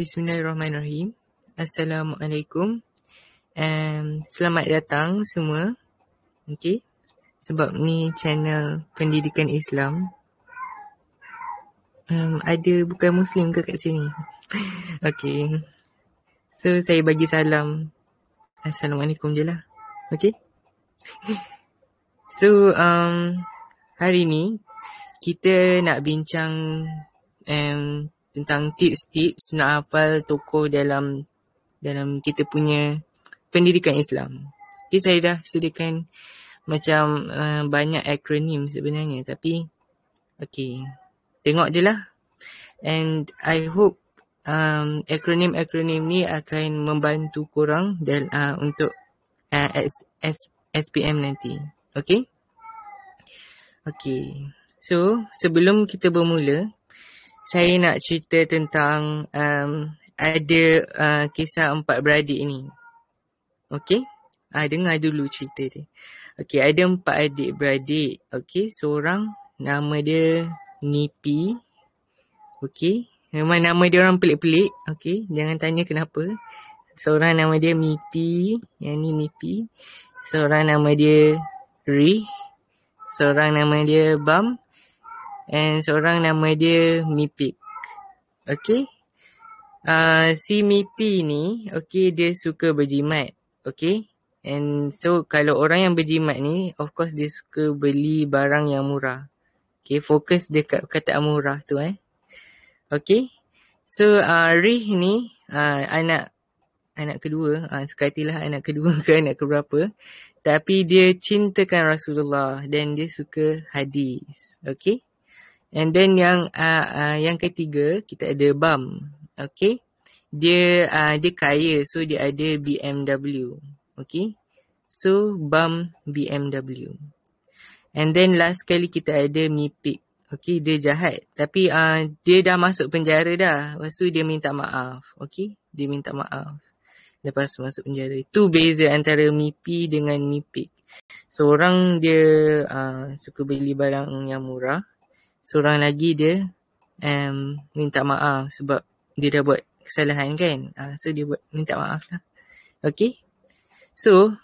Bismillahirrahmanirrahim. Assalamualaikum. Um, selamat datang semua. Okay. Sebab ni channel pendidikan Islam. Um, ada bukan Muslim ke kat sini? okay. So saya bagi salam. Assalamualaikum je lah. Okay. so um, hari ni kita nak bincang um, tentang tips-tips nak hafal tokoh dalam dalam kita punya pendidikan Islam. Okay, saya dah sediakan macam uh, banyak akronim sebenarnya tapi okay. Tengok je lah. And I hope um, akronim-akronim ni akan membantu korang dan uh, untuk uh, S- S- SPM nanti. Okay? Okay. So, sebelum kita bermula, saya nak cerita tentang um, ada uh, kisah empat beradik ni. Okay. Uh, ah, dengar dulu cerita dia. Okay, ada empat adik beradik. Okay, seorang nama dia Nipi. Okay, memang nama dia orang pelik-pelik. Okay, jangan tanya kenapa. Seorang nama dia Nipi. Yang ni Nipi. Seorang nama dia Ri. Seorang nama dia Bam. And seorang nama dia Mipik. Okay. Uh, si Mipi ni, okay, dia suka berjimat. Okay. And so, kalau orang yang berjimat ni, of course dia suka beli barang yang murah. Okay, fokus dekat kata murah tu eh. Okay. So, uh, Rih ni, uh, anak anak kedua, uh, sekatilah anak kedua ke anak keberapa. Tapi dia cintakan Rasulullah dan dia suka hadis. Okay. And then yang uh, uh, yang ketiga kita ada BAM. Okay. Dia uh, dia kaya so dia ada BMW. Okay. So BAM BMW. And then last sekali kita ada MIPIC. Okay dia jahat. Tapi uh, dia dah masuk penjara dah. Lepas tu dia minta maaf. Okay. Dia minta maaf. Lepas masuk penjara. Itu beza antara MIPI dengan MIPIC. So dia uh, suka beli barang yang murah seorang lagi dia um, minta maaf sebab dia dah buat kesalahan kan. Uh, so dia buat minta maaf lah. Okay. So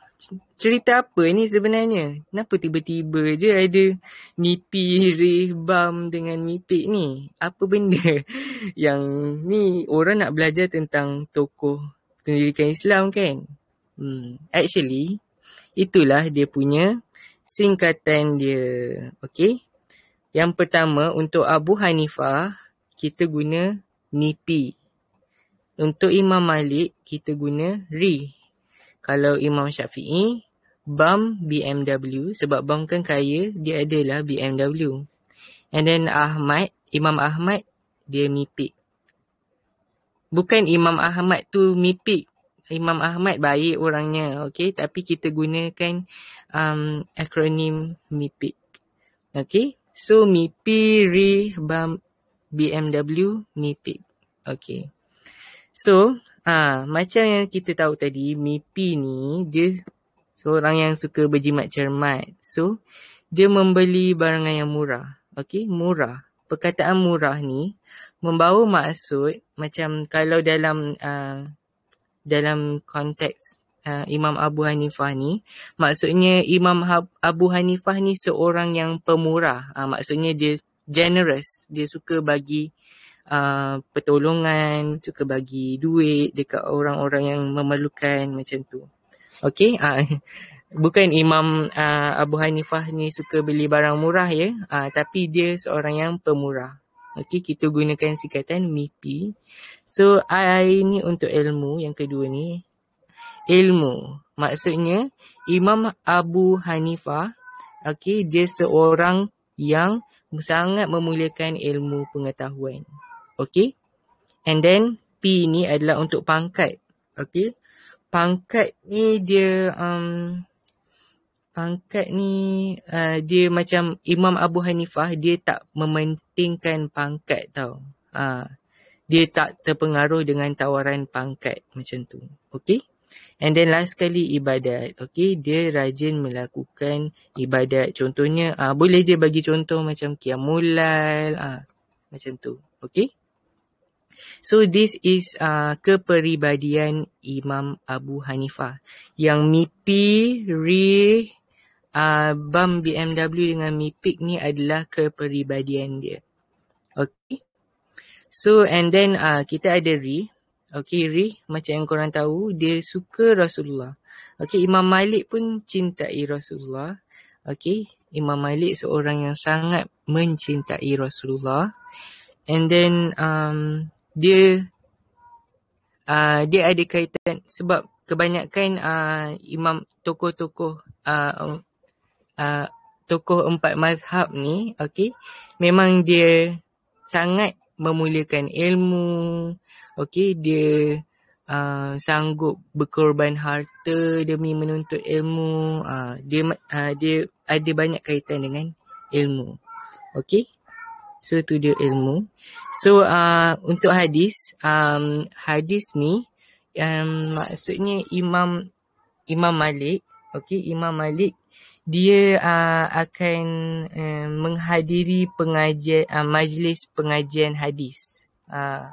cerita apa ni sebenarnya? Kenapa tiba-tiba je ada mipi, rih, bam dengan mipi ni? Apa benda yang ni orang nak belajar tentang tokoh pendidikan Islam kan? Hmm. Actually, itulah dia punya singkatan dia. Okay. Yang pertama untuk Abu Hanifah kita guna nipi. Untuk Imam Malik kita guna ri. Kalau Imam Syafi'i bam BMW sebab bam kan kaya dia adalah BMW. And then Ahmad, Imam Ahmad dia Nipi. Bukan Imam Ahmad tu Nipi. Imam Ahmad baik orangnya, okay? Tapi kita gunakan um, akronim MIPIC. Okay? So MIPI ri bam, BMW MIPI. Okay. So ah ha, macam yang kita tahu tadi MIPI ni dia seorang yang suka berjimat cermat. So dia membeli barangan yang murah. Okay murah. Perkataan murah ni membawa maksud macam kalau dalam uh, dalam konteks uh, Imam Abu Hanifah ni maksudnya Imam Abu Hanifah ni seorang yang pemurah uh, maksudnya dia generous dia suka bagi uh, pertolongan suka bagi duit dekat orang-orang yang memerlukan macam tu Okay, uh, bukan Imam uh, Abu Hanifah ni suka beli barang murah ya uh, tapi dia seorang yang pemurah Okay, kita gunakan sikatan MIPI. So, I, I ni untuk ilmu yang kedua ni ilmu. Maksudnya Imam Abu Hanifah okay dia seorang yang sangat memuliakan ilmu pengetahuan. okay. And then P ni adalah untuk pangkat. okay. Pangkat ni dia um, pangkat ni uh, dia macam Imam Abu Hanifah dia tak mementingkan pangkat tau. Uh, dia tak terpengaruh dengan tawaran pangkat macam tu. okay. And then last sekali ibadat. Okay, dia rajin melakukan ibadat. Contohnya, uh, boleh je bagi contoh macam kiamulal, Uh, ah, macam tu. Okay. So this is uh, keperibadian Imam Abu Hanifah. Yang mipi, re, uh, bam BMW dengan mipik ni adalah keperibadian dia. Okay. So and then uh, kita ada re. Okay, Ri, macam yang korang tahu, dia suka Rasulullah. Okay, Imam Malik pun cintai Rasulullah. Okay, Imam Malik seorang yang sangat mencintai Rasulullah. And then, um, dia uh, dia ada kaitan sebab kebanyakan uh, imam tokoh-tokoh uh, uh, tokoh empat mazhab ni, okay, memang dia sangat memuliakan ilmu. Okey, dia uh, sanggup berkorban harta demi menuntut ilmu. Uh, dia uh, dia ada banyak kaitan dengan ilmu. Okey. So tu dia ilmu. So uh, untuk hadis, um, hadis ni um, maksudnya Imam Imam Malik, okey Imam Malik dia uh, akan uh, menghadiri pengajian uh, majlis pengajian hadis. Uh,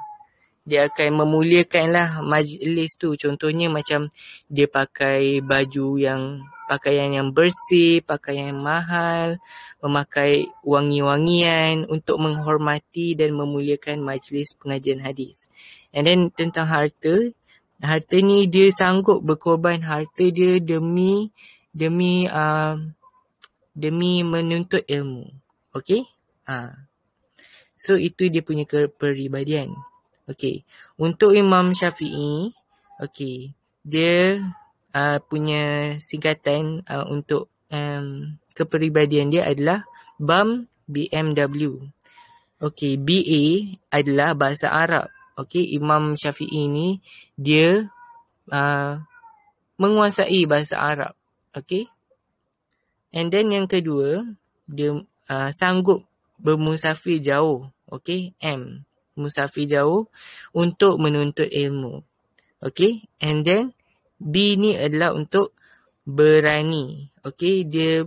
dia akan memuliakanlah majlis tu. Contohnya macam dia pakai baju yang pakaian yang bersih, pakaian yang mahal, memakai wangi-wangian untuk menghormati dan memuliakan majlis pengajian hadis. And then tentang harta, harta ni dia sanggup berkorban harta dia demi demi uh, demi menuntut ilmu. Okay? Uh. Ha. So, itu dia punya keperibadian. Okay. Untuk Imam Syafi'i, okay, dia uh, punya singkatan uh, untuk um, keperibadian dia adalah BAM BMW. Okay, BA adalah bahasa Arab. Okay, Imam Syafi'i ni dia uh, menguasai bahasa Arab. Okay. And then yang kedua, dia uh, sanggup bermusafir jauh. Okay, M. Musafir jauh untuk menuntut ilmu. Okay, and then B ni adalah untuk berani. Okay, dia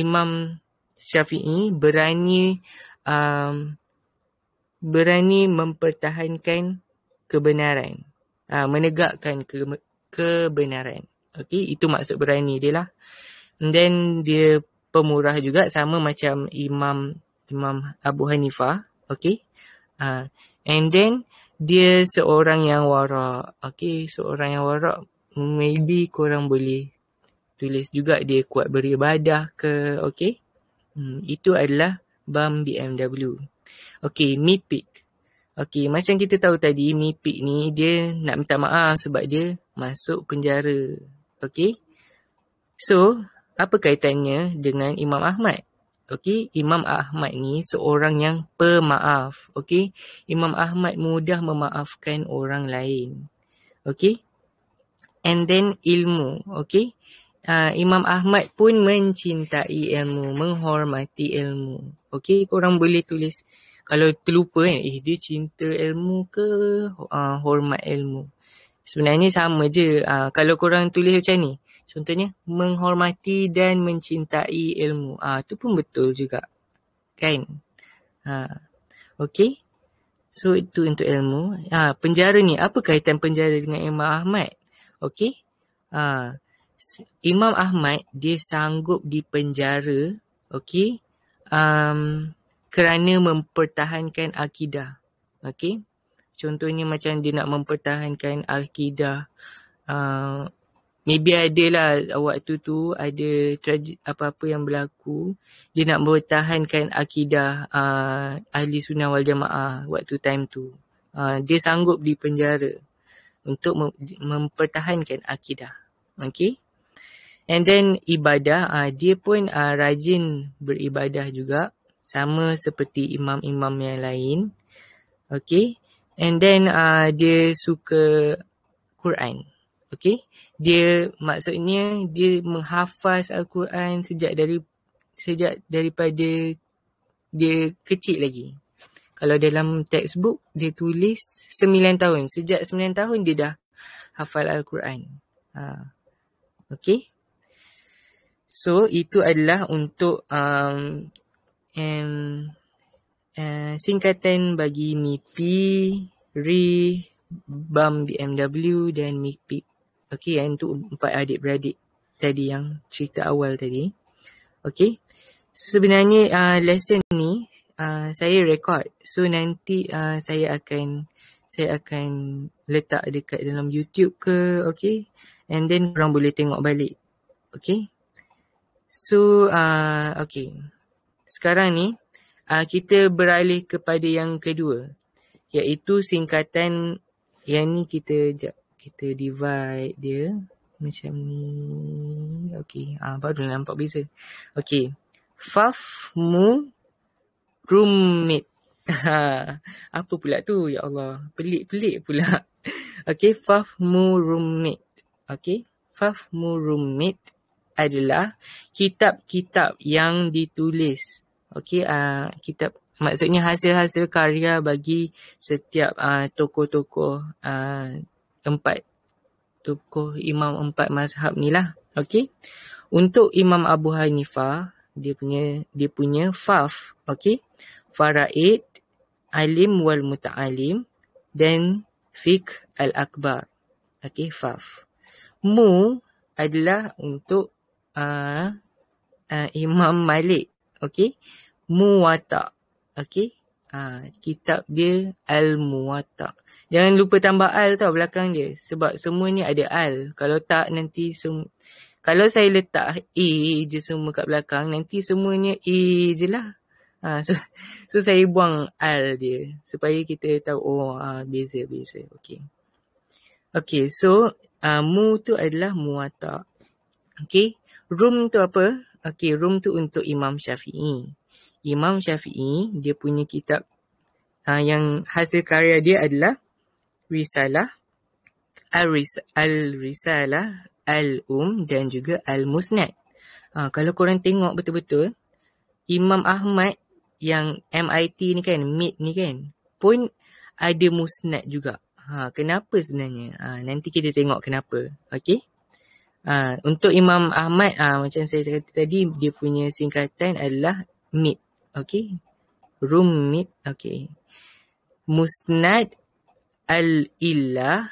Imam Syafi'i berani um, berani mempertahankan kebenaran. Uh, menegakkan ke- kebenaran. Okay, itu maksud berani dia lah. And then dia pemurah juga sama macam Imam Imam Abu Hanifah. Okay. Uh, ah, and then dia seorang yang warak. Okay, seorang yang warak. Maybe korang boleh tulis juga dia kuat beribadah ke. Okay. Hmm, itu adalah BAM BMW. Okay, MIPIC. Okey, macam kita tahu tadi, Mipik ni dia nak minta maaf sebab dia masuk penjara. Okay. So, apa kaitannya dengan Imam Ahmad? Okay. Imam Ahmad ni seorang yang pemaaf. Okay. Imam Ahmad mudah memaafkan orang lain. Okay. And then ilmu. Okay. Uh, ah, Imam Ahmad pun mencintai ilmu, menghormati ilmu. Okey, korang boleh tulis kalau terlupa kan, eh dia cinta ilmu ke uh, hormat ilmu sebenarnya sama je ha, kalau korang tulis macam ni contohnya menghormati dan mencintai ilmu ah tu pun betul juga kan ha okey so itu untuk ilmu ha penjara ni apa kaitan penjara dengan Imam Ahmad Okay. ha Imam Ahmad dia sanggup dipenjara okey um kerana mempertahankan akidah Okay. Contohnya macam dia nak mempertahankan akidah. Uh, maybe ada lah waktu tu ada traj- apa-apa yang berlaku. Dia nak mempertahankan akidah uh, ahli sunnah wal jamaah waktu time tu. Uh, dia sanggup di penjara untuk mem- mempertahankan akidah. Okay. And then ibadah, uh, dia pun uh, rajin beribadah juga. Sama seperti imam-imam yang lain. Okay. And then uh, dia suka Quran. Okay. Dia maksudnya dia menghafaz Al-Quran sejak dari sejak daripada dia kecil lagi. Kalau dalam textbook dia tulis 9 tahun. Sejak 9 tahun dia dah hafal Al-Quran. Ha. Okay. So itu adalah untuk um, and, Eh, singkatan bagi MIPI, RI, BAM BMW dan MIPI. Okey, yang tu empat adik-beradik tadi yang cerita awal tadi. Okey. So, sebenarnya uh, lesson ni uh, saya record. So nanti uh, saya akan saya akan letak dekat dalam YouTube ke, okey. And then orang boleh tengok balik. Okey. So, uh, okay. Sekarang ni, uh, kita beralih kepada yang kedua iaitu singkatan yang ni kita jap, kita divide dia macam ni okey ah uh, baru nampak biasa? okey faf mu roommate apa pula tu ya Allah pelik-pelik pula okey faf mu roommate okey faf mu roommate adalah kitab-kitab yang ditulis Okey, uh, kita maksudnya hasil-hasil karya bagi setiap uh, tokoh-tokoh uh, empat tokoh imam empat mazhab ni lah. Okey. Untuk Imam Abu Hanifah, dia punya dia punya faf, okey. Faraid, alim wal muta'alim dan fiqh al-akbar. Okey, faf. Mu adalah untuk uh, uh, Imam Malik. Okey. Muwatta. Okey. Ha, kitab dia Al-Muwatta. Jangan lupa tambah al tau belakang dia sebab semua ni ada al. Kalau tak nanti sum kalau saya letak e je semua kat belakang nanti semuanya e je lah. Ha, so, so saya buang al dia supaya kita tahu oh ha, beza beza. Okey. Okey, so uh, mu tu adalah muwatta. Okey. Room tu apa? Okay, room tu untuk Imam Syafi'i. Imam Syafi'i, dia punya kitab uh, yang hasil karya dia adalah Risalah, Al-Risalah, Al-Um dan juga Al-Musnad. Uh, kalau korang tengok betul-betul, Imam Ahmad yang MIT ni kan, MIT ni kan, pun ada musnad juga. Ha, kenapa sebenarnya? Ha, nanti kita tengok kenapa. Okay? Ha, untuk Imam Ahmad ha, macam saya kata tadi dia punya singkatan adalah mid. okay, Rum mid. Okey. Musnad al-illah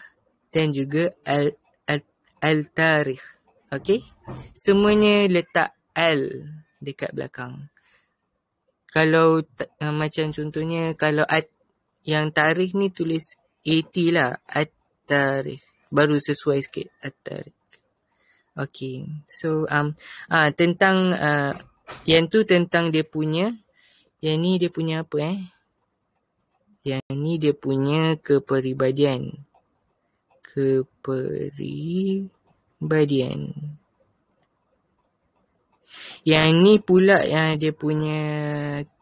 dan juga al al tarikh. okay, Semuanya letak al dekat belakang. Kalau uh, macam contohnya kalau at yang tarikh ni tulis AT lah at tarikh baru sesuai sikit at tarikh. Okay. So um ah tentang uh, yang tu tentang dia punya yang ni dia punya apa eh? Yang ni dia punya keperibadian. Keperibadian. Yang ni pula yang dia punya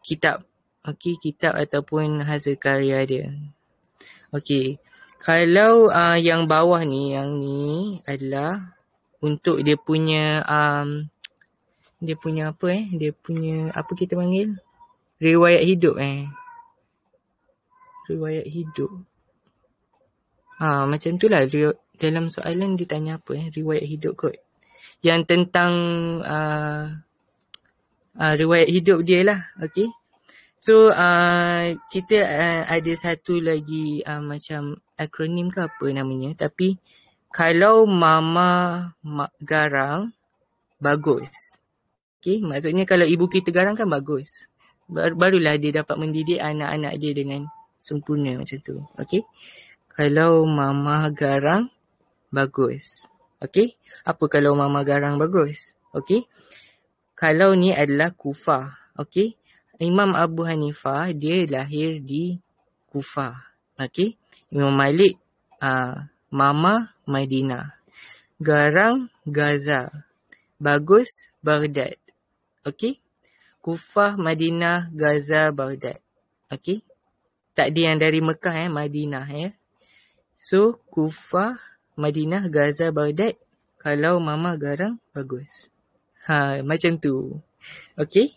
kitab. okay kitab ataupun hasil karya dia. Okay, Kalau uh, yang bawah ni, yang ni adalah untuk dia punya um, dia punya apa eh dia punya apa kita panggil riwayat hidup eh riwayat hidup ha, macam tu lah dalam soalan dia tanya apa eh riwayat hidup kot yang tentang uh, uh, riwayat hidup dia lah okay so uh, kita uh, ada satu lagi uh, macam akronim ke apa namanya tapi kalau mama mak garang bagus. Okay, maksudnya kalau ibu kita garang kan bagus. Bar- barulah dia dapat mendidik anak-anak dia dengan sempurna macam tu. Okay. Kalau mama garang bagus. Okay. Apa kalau mama garang bagus? Okay. Kalau ni adalah Kufa. Okay. Imam Abu Hanifah dia lahir di Kufa. Okay. Imam Malik uh, mama Madinah. Garang Gaza. Bagus Baghdad. Okey. Kufah Madinah Gaza Baghdad. Okey. Tak ada yang dari Mekah eh Madinah ya. Eh? So Kufah Madinah Gaza Baghdad kalau mama garang bagus. Ha macam tu. Okey.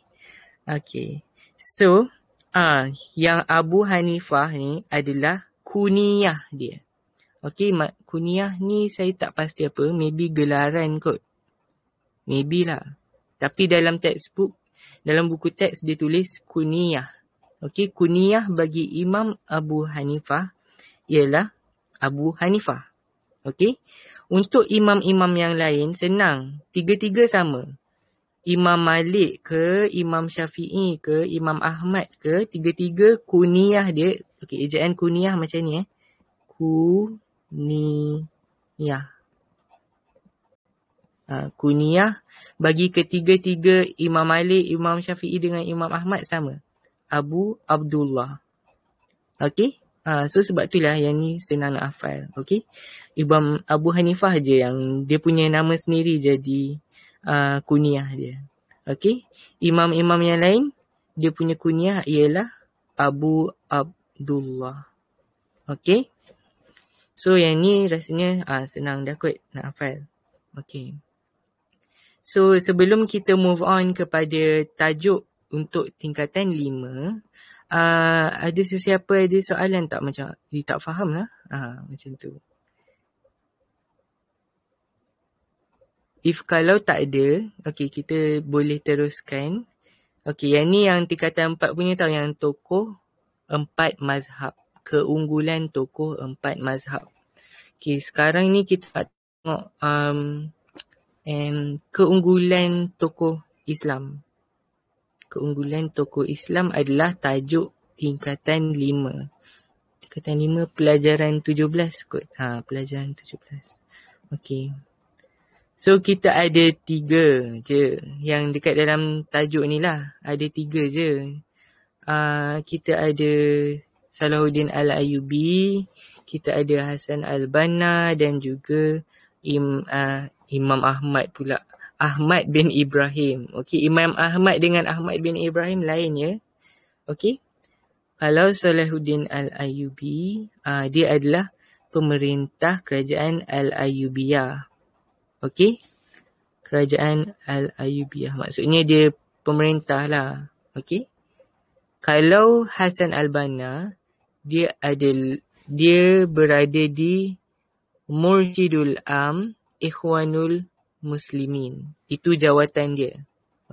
Okey. So ah uh, yang Abu Hanifah ni adalah kuniyah dia. Okay, mak kuniah ni saya tak pasti apa. Maybe gelaran kot. Maybe lah. Tapi dalam textbook, dalam buku teks dia tulis kuniah. Okay, kuniah bagi Imam Abu Hanifah ialah Abu Hanifah. Okay, untuk imam-imam yang lain senang. Tiga-tiga sama. Imam Malik ke, Imam Syafi'i ke, Imam Ahmad ke, tiga-tiga kuniah dia. Okay, ejaan kuniah macam ni eh. Ku, kuniyah. Ya. Ha, ya. kuniyah bagi ketiga-tiga Imam Malik, Imam Syafi'i dengan Imam Ahmad sama. Abu Abdullah. Okey? Ha, so sebab itulah yang ni senang nak hafal. Okey? Imam Abu Hanifah je yang dia punya nama sendiri jadi uh, ah, kuniyah dia. Okey? Imam-imam yang lain dia punya kuniah ialah Abu Abdullah. Okey? So yang ni rasanya uh, senang dah kot nak hafal. Okay. So sebelum kita move on kepada tajuk untuk tingkatan 5, uh, ah, ada sesiapa ada soalan tak macam ni tak faham lah uh, macam tu. If kalau tak ada, okay kita boleh teruskan. Okay yang ni yang tingkatan 4 punya tau yang tokoh empat mazhab keunggulan tokoh empat mazhab. Okay, sekarang ni kita nak tengok um, and keunggulan tokoh Islam. Keunggulan tokoh Islam adalah tajuk tingkatan lima. Tingkatan lima pelajaran tujuh belas kot. Ha, pelajaran tujuh belas. Okay. So kita ada tiga je yang dekat dalam tajuk ni lah. Ada tiga je. Uh, kita ada Salahuddin Al-Ayubi, kita ada Hasan Al-Banna dan juga Im, uh, Imam Ahmad pula. Ahmad bin Ibrahim. Okey, Imam Ahmad dengan Ahmad bin Ibrahim lain ya. Okey. Kalau Salahuddin Al-Ayubi, uh, dia adalah pemerintah kerajaan Al-Ayubiyah. Okey. Kerajaan Al-Ayubiyah. Maksudnya dia pemerintah lah. Okey. Kalau Hasan Al-Banna, dia ada dia berada di Murshidul Am Ikhwanul Muslimin. Itu jawatan dia.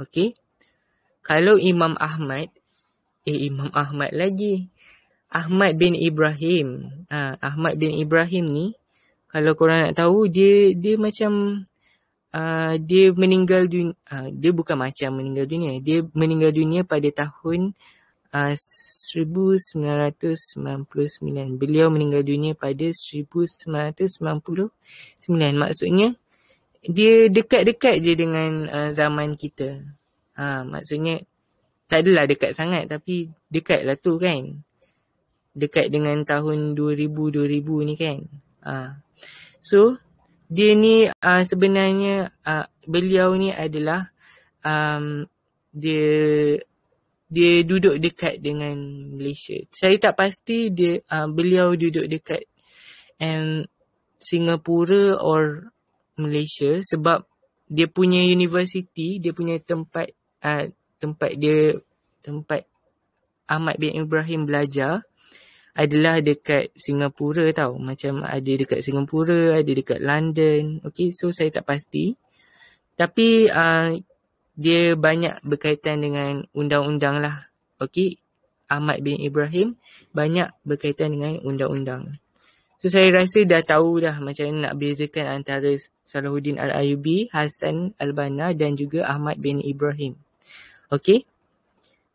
Okey. Kalau Imam Ahmad eh Imam Ahmad lagi. Ahmad bin Ibrahim. Ha, Ahmad bin Ibrahim ni kalau korang nak tahu dia dia macam uh, dia meninggal dunia uh, dia bukan macam meninggal dunia. Dia meninggal dunia pada tahun uh, 1999. Beliau meninggal dunia pada 1999. Maksudnya dia dekat-dekat je dengan uh, zaman kita. Ha, maksudnya tak adalah dekat sangat tapi dekat lah tu kan. Dekat dengan tahun 2000-2000 ni kan. Ha. So dia ni uh, sebenarnya uh, beliau ni adalah um, dia dia duduk dekat dengan Malaysia. Saya tak pasti dia uh, beliau duduk dekat and um, Singapura or Malaysia sebab dia punya universiti, dia punya tempat uh, tempat dia tempat Ahmad bin Ibrahim belajar adalah dekat Singapura tau. Macam ada dekat Singapura, ada dekat London. Okay, so saya tak pasti. Tapi uh, dia banyak berkaitan dengan undang-undang lah. Okey, Ahmad bin Ibrahim banyak berkaitan dengan undang-undang. So saya rasa dah tahu dah macam mana nak bezakan antara Salahuddin Al-Ayubi, Hasan Al-Banna dan juga Ahmad bin Ibrahim. Okey.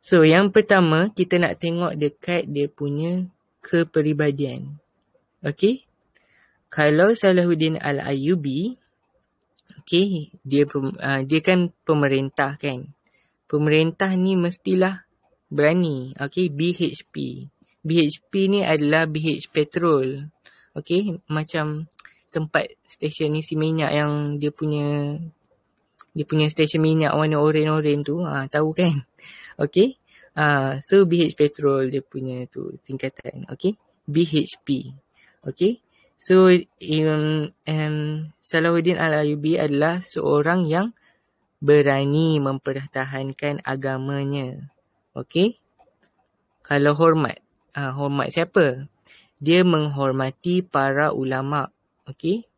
So yang pertama kita nak tengok dekat dia punya kepribadian. Okey. Kalau Salahuddin Al-Ayubi, okay, dia uh, dia kan pemerintah kan. Pemerintah ni mestilah berani. Okay, BHP. BHP ni adalah BH Petrol. Okay, macam tempat stesen isi minyak yang dia punya dia punya stesen minyak warna oren-oren tu. Ha, tahu kan? Okay. Uh, so BH Petrol dia punya tu tingkatan. Okay. BHP. Okay. So um, um, Salahuddin Al-Ayubi adalah seorang yang berani mempertahankan agamanya. Okay? Kalau hormat. Uh, hormat siapa? Dia menghormati para ulama. Okay?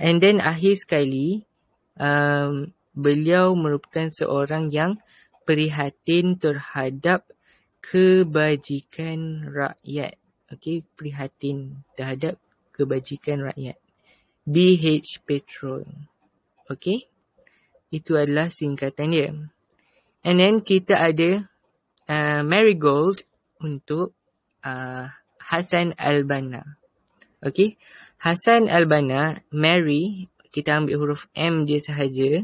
And then akhir sekali, um, beliau merupakan seorang yang prihatin terhadap kebajikan rakyat okay, prihatin terhadap kebajikan rakyat. BH Petron. Okay. Itu adalah singkatan dia. And then kita ada uh, Marigold untuk uh, Hasan Albana. Okay. Hassan Albana, Mary, kita ambil huruf M je sahaja.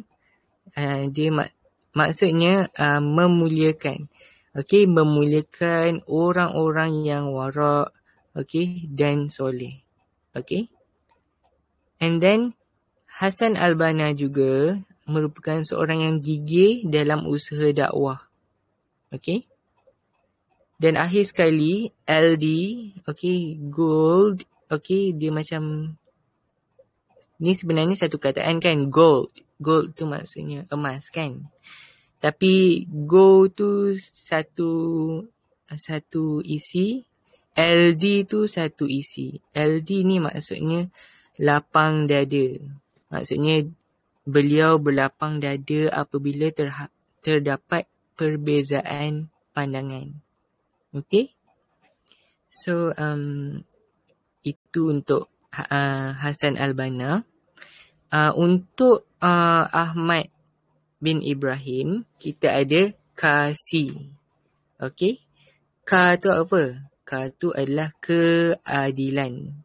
Uh, dia mak- maksudnya uh, memuliakan okey memuliakan orang-orang yang warak okey dan soleh okey and then Hasan Albana juga merupakan seorang yang gigih dalam usaha dakwah okey dan akhir sekali LD okey gold okey dia macam ni sebenarnya satu kataan kan gold gold tu maksudnya emas kan tapi go tu satu satu isi. LD tu satu isi. LD ni maksudnya lapang dada. Maksudnya beliau berlapang dada apabila terdapat perbezaan pandangan. Okay? So, um, itu untuk uh, Hasan Albana. Uh, untuk uh, Ahmad bin Ibrahim, kita ada Kasi. okay? Ka tu apa? Ka tu adalah keadilan.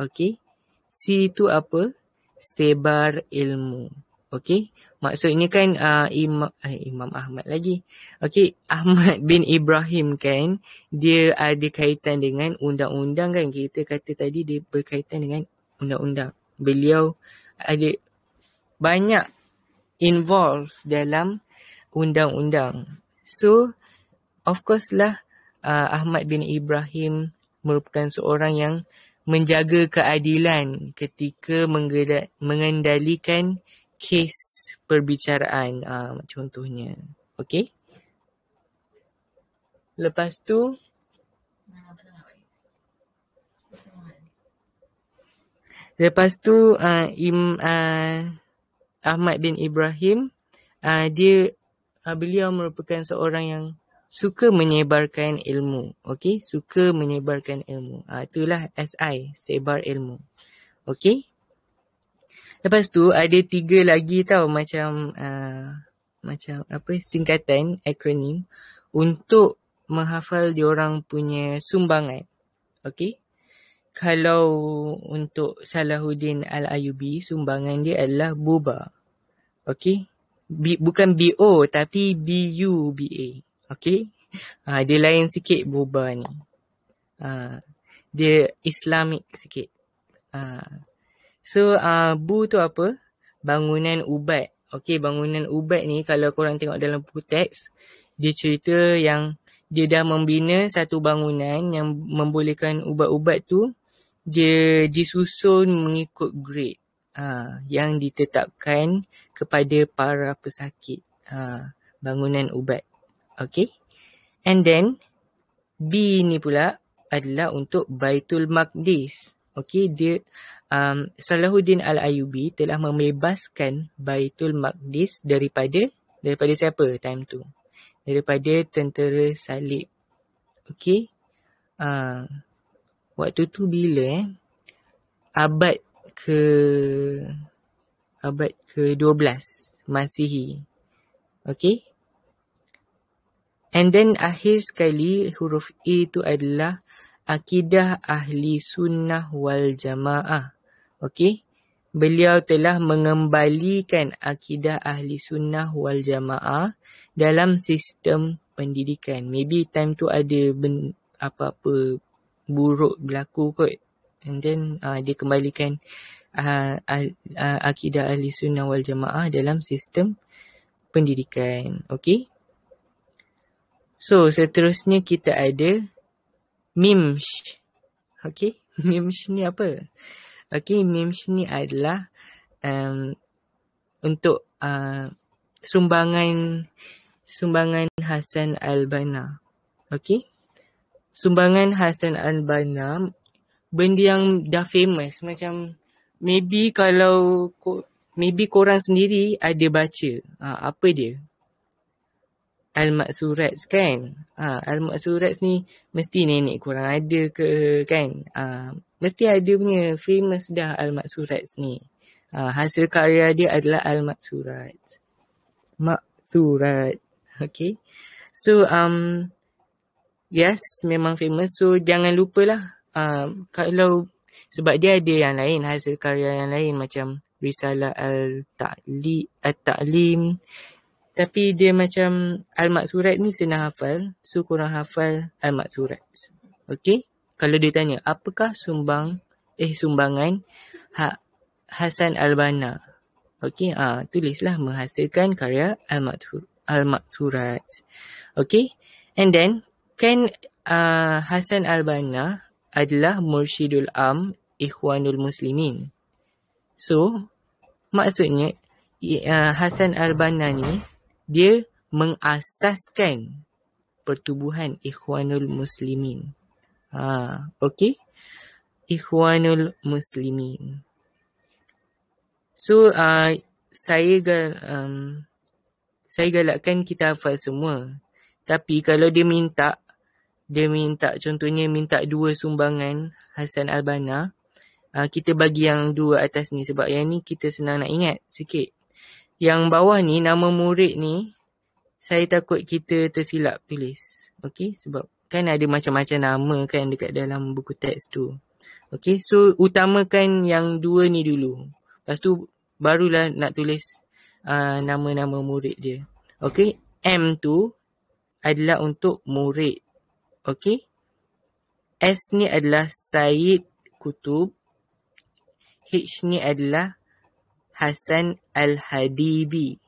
okay? Si tu apa? Sebar ilmu. Okey. Maksudnya kan uh, ah, Imam, eh, Imam Ahmad lagi. okay? Ahmad bin Ibrahim kan. Dia ada kaitan dengan undang-undang kan. Kita kata tadi dia berkaitan dengan undang-undang. Beliau ada banyak involved dalam undang-undang. So, of course lah uh, Ahmad bin Ibrahim merupakan seorang yang menjaga keadilan ketika mengendalikan kes perbicaraan uh, contohnya. Okay. Lepas tu, Lepas tu uh, im, uh, Ahmad bin Ibrahim uh, dia uh, beliau merupakan seorang yang suka menyebarkan ilmu okey suka menyebarkan ilmu uh, itulah SI sebar ilmu okey lepas tu ada tiga lagi tau macam uh, macam apa singkatan akronim untuk menghafal diorang punya sumbangan okey kalau untuk Salahuddin Al-Ayubi, sumbangan dia adalah Buba. Okay? B, bukan B-O tapi B-U-B-A. Okay? Uh, dia lain sikit Buba ni. Uh, dia Islamic sikit. Uh, so, uh, Bu tu apa? Bangunan ubat. Okay, bangunan ubat ni kalau korang tengok dalam buku teks, dia cerita yang dia dah membina satu bangunan yang membolehkan ubat-ubat tu dia disusun mengikut grade ha, yang ditetapkan kepada para pesakit ha, bangunan ubat. Okay. And then B ni pula adalah untuk Baitul Maqdis. Okay, dia um, Salahuddin Al-Ayubi telah membebaskan Baitul Maqdis daripada daripada siapa time tu? Daripada tentera salib. Okay. Uh, Waktu tu bila eh? Abad ke Abad ke 12 Masihi Okay And then akhir sekali huruf A tu adalah Akidah Ahli Sunnah Wal Jamaah. okay? Beliau telah mengembalikan akidah Ahli Sunnah Wal Jamaah dalam sistem pendidikan. Maybe time tu ada apa-apa buruk berlaku kot and then uh, dia kembalikan uh, uh, akidah ahli sunnah wal jamaah dalam sistem pendidikan okay so seterusnya kita ada mimsh okay mimsh ni apa okay mimsh ni adalah um, untuk uh, sumbangan sumbangan Hasan Albana, okay? sumbangan Hasan Al-Banna benda yang dah famous macam maybe kalau maybe korang sendiri ada baca ha, apa dia Al-Maksurat kan ha, Al-Maksurat ni mesti nenek korang ada ke kan ha, mesti ada punya famous dah Al-Maksurat ni ha, hasil karya dia adalah Al-Maksurat Maksurat okay so um Yes, memang famous. So jangan lupalah uh, kalau sebab dia ada yang lain, hasil karya yang lain macam Risalah Al-Ta'lim. Tapi dia macam Al-Maksurat ni senang hafal. So korang hafal Al-Maksurat. Okay? Kalau dia tanya, apakah sumbang, eh sumbangan ha, Hasan Al-Bana? Okay, ha, tulislah menghasilkan karya Al-Maksurat. Okay? And then, Ken uh, Hasan Albana adalah Mursyidul Am Ikhwanul Muslimin. So, maksudnya uh, Hasan Albana ni dia mengasaskan pertubuhan Ikhwanul Muslimin. Ha, okay, Ikhwanul Muslimin. So, uh, saya gal, um, saya galakkan kita hafal semua. Tapi kalau dia minta dia minta contohnya minta dua sumbangan Hasan Albana uh, kita bagi yang dua atas ni sebab yang ni kita senang nak ingat sikit yang bawah ni nama murid ni saya takut kita tersilap tulis okey sebab kan ada macam-macam nama kan dekat dalam buku teks tu okey so utamakan yang dua ni dulu lepas tu barulah nak tulis uh, nama-nama murid dia okey m tu adalah untuk murid Okey, S ni adalah Said Kutub. H ni adalah Hasan Al-Hadibi.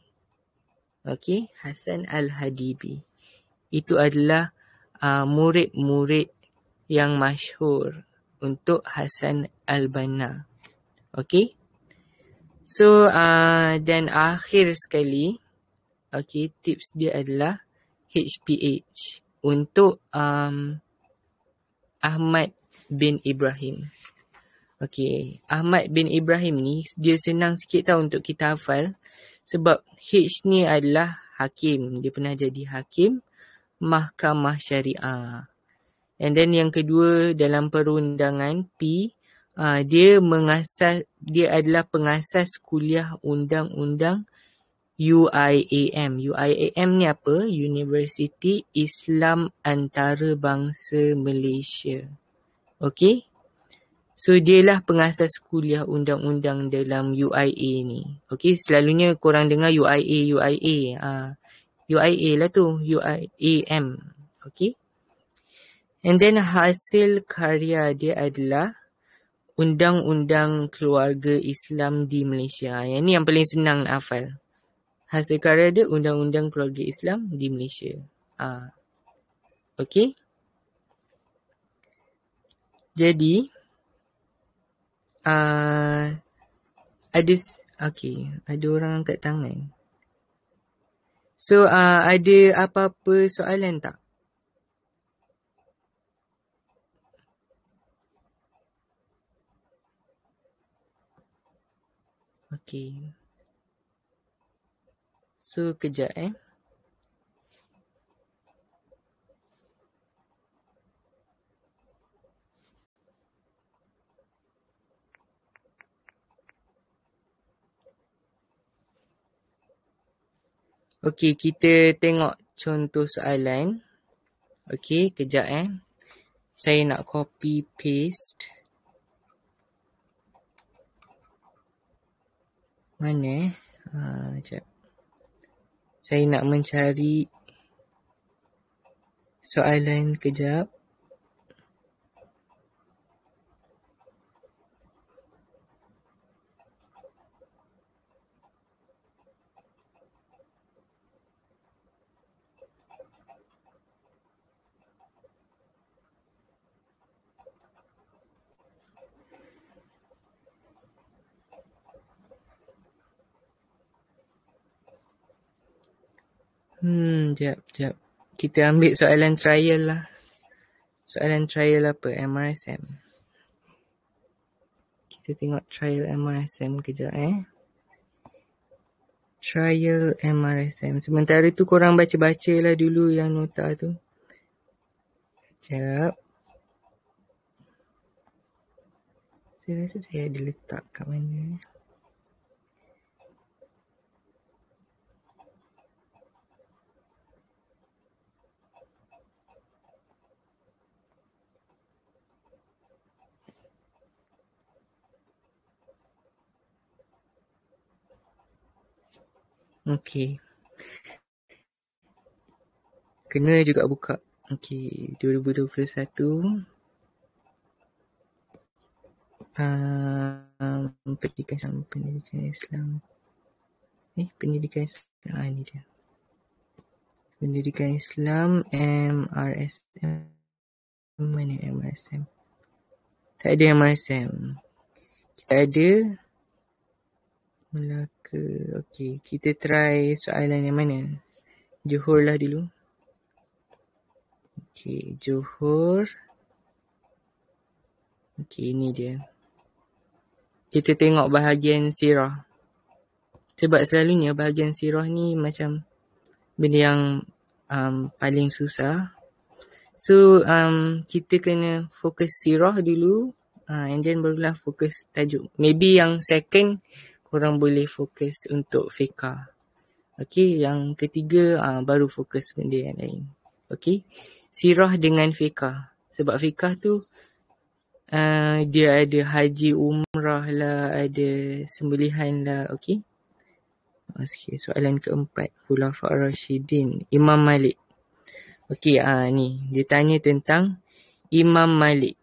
Okey, Hasan Al-Hadibi. Itu adalah uh, murid-murid yang masyhur untuk Hasan Al-Banna. Okey, So uh, dan akhir sekali. okey, Tips dia adalah HPH untuk um, Ahmad bin Ibrahim. Okey, Ahmad bin Ibrahim ni dia senang sikit tau untuk kita hafal sebab H ni adalah hakim. Dia pernah jadi hakim mahkamah syariah. And then yang kedua dalam perundangan P, uh, dia mengasas dia adalah pengasas kuliah undang-undang UIAM. UIAM ni apa? University Islam Antarabangsa Malaysia. Okay? So, lah pengasas kuliah undang-undang dalam UIA ni. Okay, selalunya korang dengar UIA, UIA. Ha. Uh, UIA lah tu, UIAM. Okay. And then hasil karya dia adalah Undang-Undang Keluarga Islam di Malaysia. Ha, yang ni yang paling senang nak hafal hasil karya dia undang-undang keluarga Islam di Malaysia. Ah. Okey. Jadi ah ada okey, ada orang angkat tangan. So ah ada apa-apa soalan tak? Okey. So kejap eh. Okey, kita tengok contoh soalan. Okey, kejap eh. Saya nak copy paste. Mana eh? Uh, sekejap saya nak mencari soalan kejap. Hmm, jap, jap. Kita ambil soalan trial lah. Soalan trial apa? MRSM. Kita tengok trial MRSM kejap eh. Trial MRSM. Sementara tu korang baca-baca lah dulu yang nota tu. Sekejap. Saya rasa saya ada letak kat mana. Eh. Okay. Kena juga buka. Okay. 2021. Um, pendidikan sama pendidikan Islam. Eh, pendidikan Islam. Ah, ini dia. Pendidikan Islam MRSM. Mana MRSM? Tak ada MRSM. Kita ada Melaka. Okey, kita try soalan yang mana? Johor lah dulu. Okey, Johor. Okey, ini dia. Kita tengok bahagian sirah. Sebab selalunya bahagian sirah ni macam benda yang um, paling susah. So, um, kita kena fokus sirah dulu. Uh, and then barulah fokus tajuk. Maybe yang second korang boleh fokus untuk fika. Okey, yang ketiga uh, baru fokus benda yang lain. Okey. Sirah dengan fika. Sebab fika tu uh, dia ada haji umrah lah, ada sembelihan lah, okey. Okey, ah, soalan keempat, Khulafa Rashidin, Imam Malik. Okey, ah uh, ni, dia tanya tentang Imam Malik.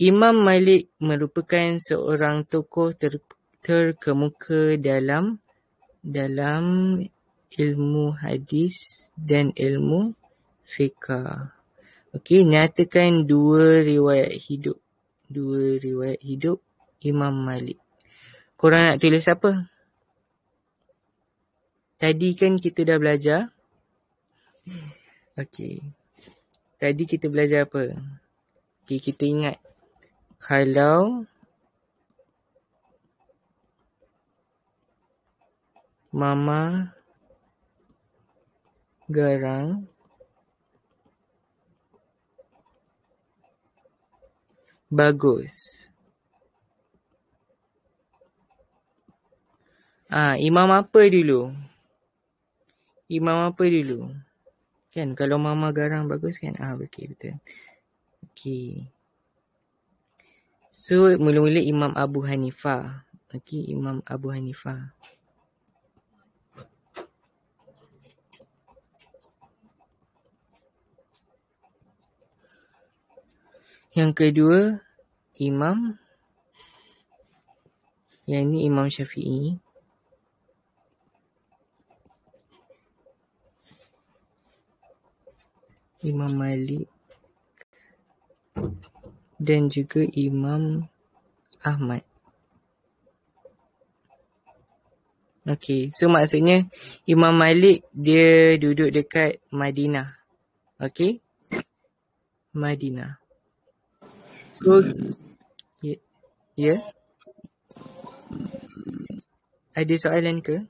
Imam Malik merupakan seorang tokoh ter- terkemuka dalam dalam ilmu hadis dan ilmu fiqah. Okey, nyatakan dua riwayat hidup. Dua riwayat hidup Imam Malik. Korang nak tulis apa? Tadi kan kita dah belajar. Okey. Tadi kita belajar apa? Okey, kita ingat. Kalau Mama garang bagus. Ah, imam apa dulu? Imam apa dulu? Kan kalau mama garang bagus kan? Ah, okey betul. Okey. So, mula-mula Imam Abu Hanifah. Okey, Imam Abu Hanifah. Yang kedua, imam. Yang ni imam syafi'i. Imam Malik. Dan juga imam Ahmad. Okey, so maksudnya Imam Malik dia duduk dekat Madinah. Okey, Madinah. So Ya yeah. Ada soalan ke?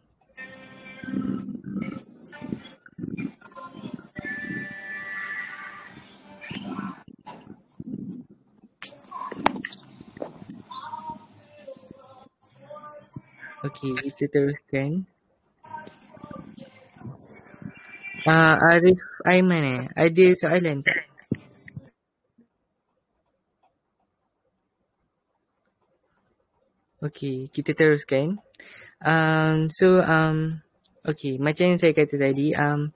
Okay, kita teruskan. Ah, uh, Arif Aiman eh, ada soalan tak? Okay, kita teruskan. Um, so, um, okey, macam yang saya kata tadi, um,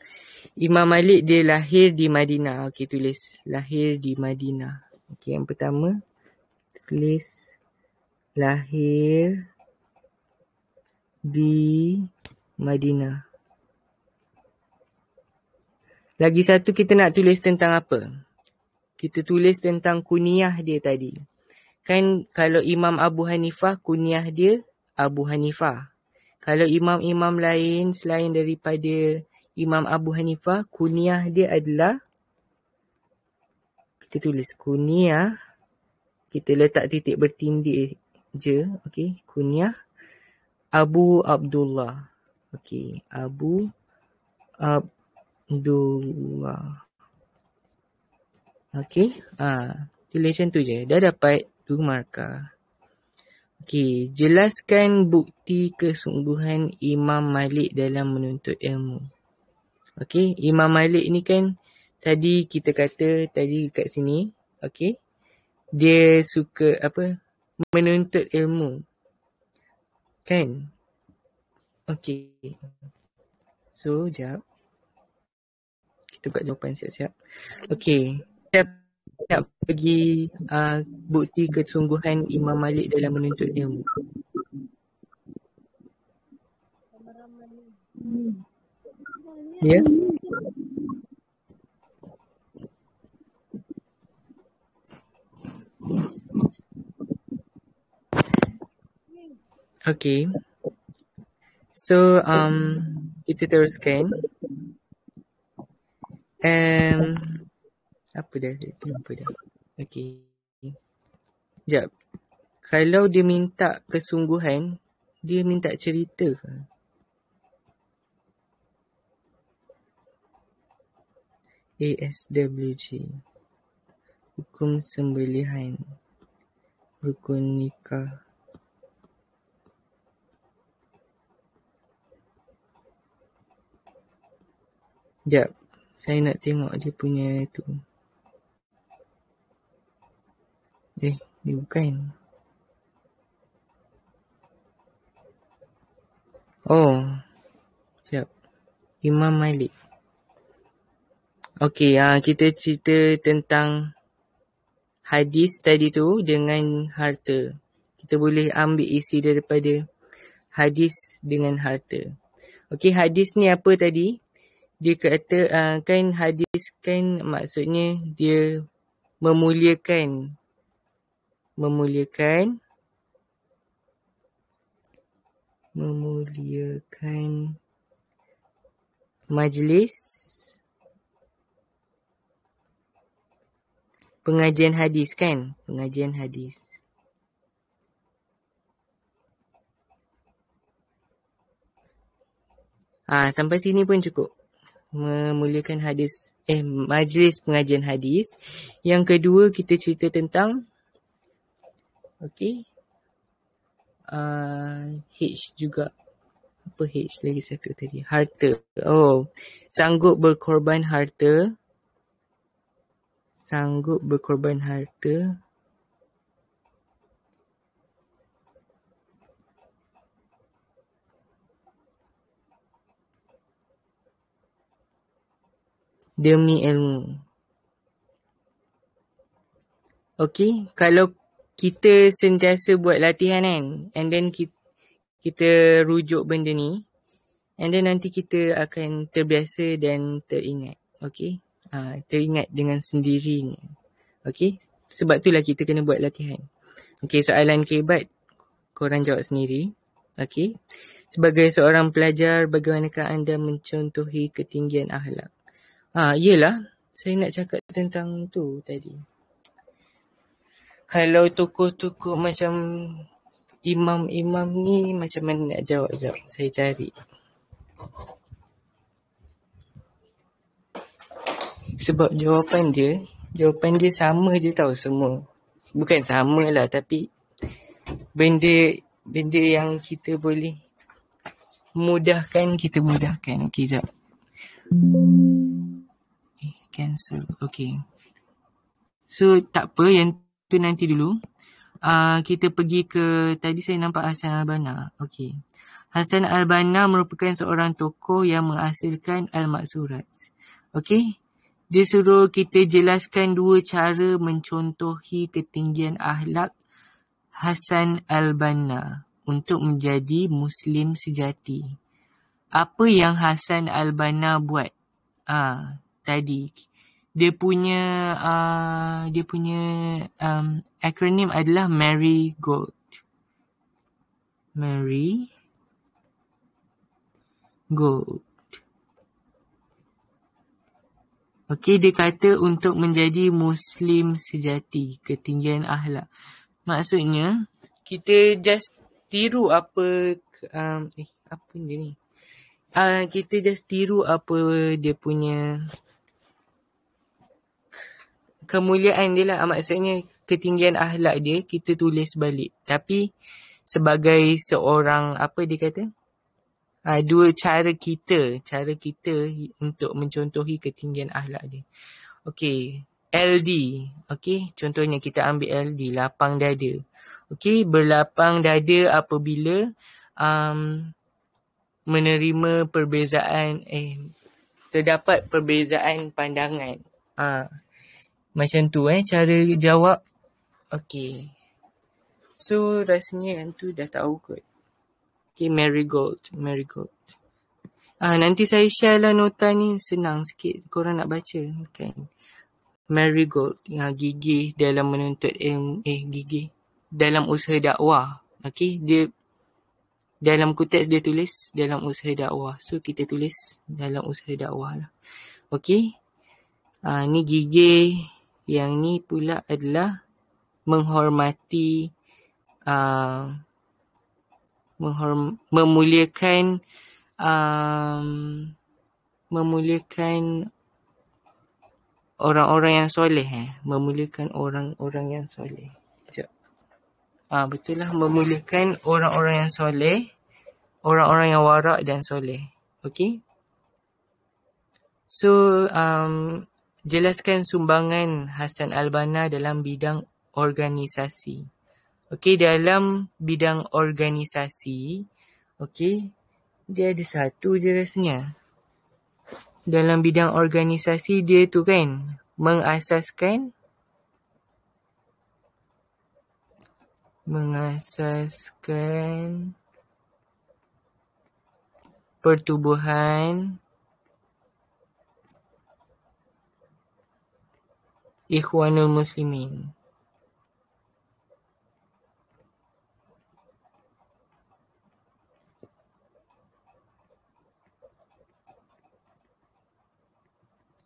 Imam Malik dia lahir di Madinah. Okey, tulis lahir di Madinah. Okay, yang pertama, tulis lahir di Madinah. Lagi satu kita nak tulis tentang apa? Kita tulis tentang kuniah dia tadi. Kan kalau Imam Abu Hanifah kunyah dia Abu Hanifah. Kalau imam-imam lain selain daripada Imam Abu Hanifah kunyah dia adalah kita tulis kunyah kita letak titik bertindih je okey kunyah Abu Abdullah. Okey, Abu Abdullah. Okey, ah, ha. relation tu je. Dah dapat satu markah. Okey, jelaskan bukti kesungguhan Imam Malik dalam menuntut ilmu. Okey, Imam Malik ni kan tadi kita kata tadi kat sini, okey. Dia suka apa? Menuntut ilmu. Kan? Okey. So, jap. Kita buka jawapan siap-siap. Okey. Siap. -siap. Okay nak pergi uh, bukti kesungguhan Imam Malik dalam menuntut ilmu. Ya. Yeah. Okay. So um kita teruskan. Um apa dia? Apa dah okay Sekejap. Kalau dia minta kesungguhan, dia minta cerita ASWG. Hukum sembelihan. Rukun nikah. Sekejap. Saya nak tengok dia punya tu. Hmm. Eh, ni bukan. Oh. Siap. Imam Malik. Okey, ha, kita cerita tentang hadis tadi tu dengan harta. Kita boleh ambil isi daripada hadis dengan harta. Okey, hadis ni apa tadi? Dia kata uh, kan hadis kan maksudnya dia memuliakan memuliakan memuliakan majlis pengajian hadis kan pengajian hadis Ah ha, sampai sini pun cukup memuliakan hadis eh majlis pengajian hadis yang kedua kita cerita tentang Okay. Uh, ah, H juga. Apa H lagi satu tadi? Harta. Oh. Sanggup berkorban harta. Sanggup berkorban harta. Demi ilmu. Okay. Kalau kita sentiasa buat latihan kan and then kita, kita rujuk benda ni and then nanti kita akan terbiasa dan teringat okay uh, teringat dengan sendirinya okay sebab itulah kita kena buat latihan okay soalan kebat korang jawab sendiri okay sebagai seorang pelajar bagaimanakah anda mencontohi ketinggian akhlak ah uh, iyalah saya nak cakap tentang tu tadi kalau tokoh-tokoh macam imam-imam ni macam mana nak jawab jawab saya cari sebab jawapan dia jawapan dia sama je tau semua bukan sama lah tapi benda benda yang kita boleh mudahkan kita mudahkan okey jap eh, cancel okey so tak apa yang tu nanti dulu. Uh, kita pergi ke tadi saya nampak Hasan Albana. Okey. Hasan Albana merupakan seorang tokoh yang menghasilkan Al-Maksurat. Okey. Dia suruh kita jelaskan dua cara mencontohi ketinggian ahlak Hasan Albana untuk menjadi muslim sejati. Apa yang Hasan Albana buat? Ah, uh, tadi dia punya uh, dia punya um, akronim adalah Mary Gold. Mary Gold. Okey, dia kata untuk menjadi Muslim sejati, ketinggian ahlak. Maksudnya, kita just tiru apa, um, eh, apa dia ni? Uh, kita just tiru apa dia punya kemuliaan dia lah maksudnya ketinggian ahlak dia kita tulis balik tapi sebagai seorang apa dia kata uh, dua cara kita cara kita untuk mencontohi ketinggian ahlak dia okey LD okey contohnya kita ambil LD lapang dada okey berlapang dada apabila um, menerima perbezaan eh terdapat perbezaan pandangan ah macam tu eh cara jawab. Okay. So rasanya yang tu dah tahu kot. Okay marigold. Marigold. Ah nanti saya share lah nota ni senang sikit korang nak baca kan. Marigold yang gigi dalam menuntut ilmu eh gigi dalam usaha dakwah. Okay dia dalam kutip dia tulis dalam usaha dakwah. So kita tulis dalam usaha dakwah lah. Okay. Ah ni gigi yang ni pula adalah menghormati uh, menghorm- memuliakan um, memuliakan orang-orang yang soleh eh memuliakan orang-orang yang soleh ah uh, betul lah memuliakan orang-orang yang soleh orang-orang yang warak dan soleh Okay. so um, jelaskan sumbangan Hasan Albana dalam bidang organisasi. Okey, dalam bidang organisasi, okey, dia ada satu je rasanya. Dalam bidang organisasi dia tu kan, mengasaskan mengasaskan pertubuhan Ikhwanul Muslimin.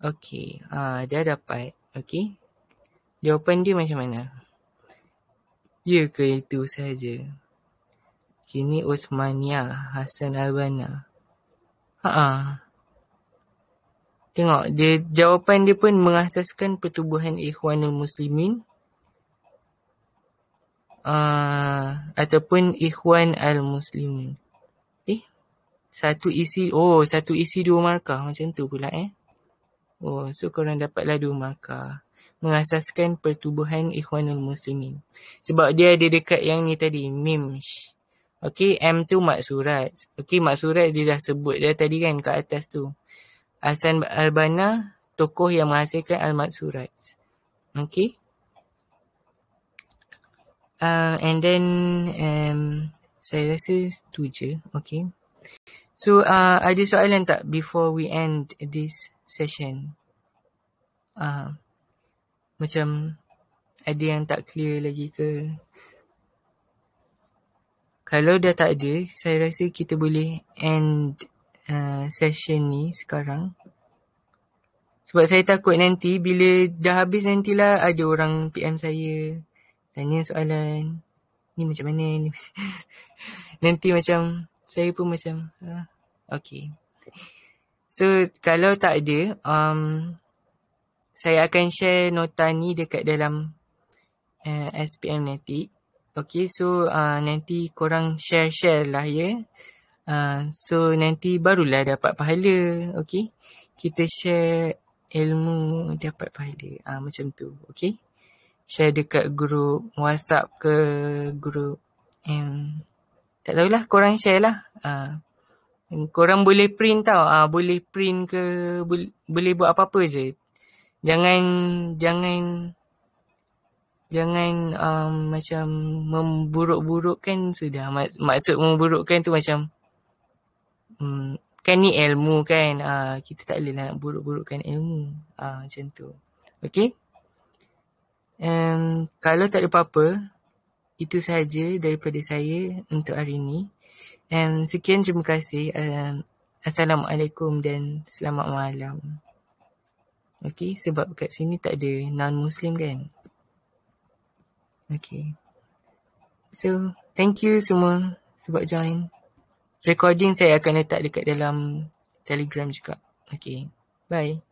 Okay, uh, ah, dia dapat. Okay. Jawapan dia macam mana? Ya ke itu saja? Kini Osmania Hasan Albana. Ha ah. Tengok dia jawapan dia pun mengasaskan pertubuhan ikhwanul muslimin uh, ataupun ikhwan al muslimin. Eh satu isi oh satu isi dua markah macam tu pula eh. Oh so korang dapatlah dua markah mengasaskan pertubuhan ikhwanul muslimin. Sebab dia ada dekat yang ni tadi mimsh. Okey M tu mak surat. Okey mak surat dia dah sebut dia tadi kan kat atas tu. Hasan Albana tokoh yang menghasilkan Ahmad Surat. Okay. Uh, and then um, saya rasa tu je. Okay. So uh, ada soalan tak before we end this session? Uh, macam ada yang tak clear lagi ke? Kalau dah tak ada, saya rasa kita boleh end Uh, session ni sekarang sebab saya takut nanti bila dah habis nantilah ada orang PM saya tanya soalan ni macam mana ni nanti macam saya pun macam ah, okay so kalau tak ada um, saya akan share nota ni dekat dalam uh, SPM nanti okay so uh, nanti korang share-share lah ya yeah. Uh, so nanti barulah dapat pahala. Okay. Kita share ilmu dapat pahala. Uh, macam tu. Okay. Share dekat grup WhatsApp ke grup. Um, tak tahulah korang share lah. Uh, korang boleh print tau. Uh, boleh print ke bu- boleh buat apa-apa je. Jangan jangan jangan um, macam memburuk-burukkan sudah. Maksud memburukkan tu macam hmm, kan ni ilmu kan uh, kita tak boleh nak buruk-burukkan ilmu uh, macam tu okey um, kalau tak ada apa-apa itu sahaja daripada saya untuk hari ini and sekian terima kasih um, assalamualaikum dan selamat malam okey sebab kat sini tak ada non muslim kan okey so thank you semua sebab join recording saya akan letak dekat dalam Telegram juga. Okay. Bye.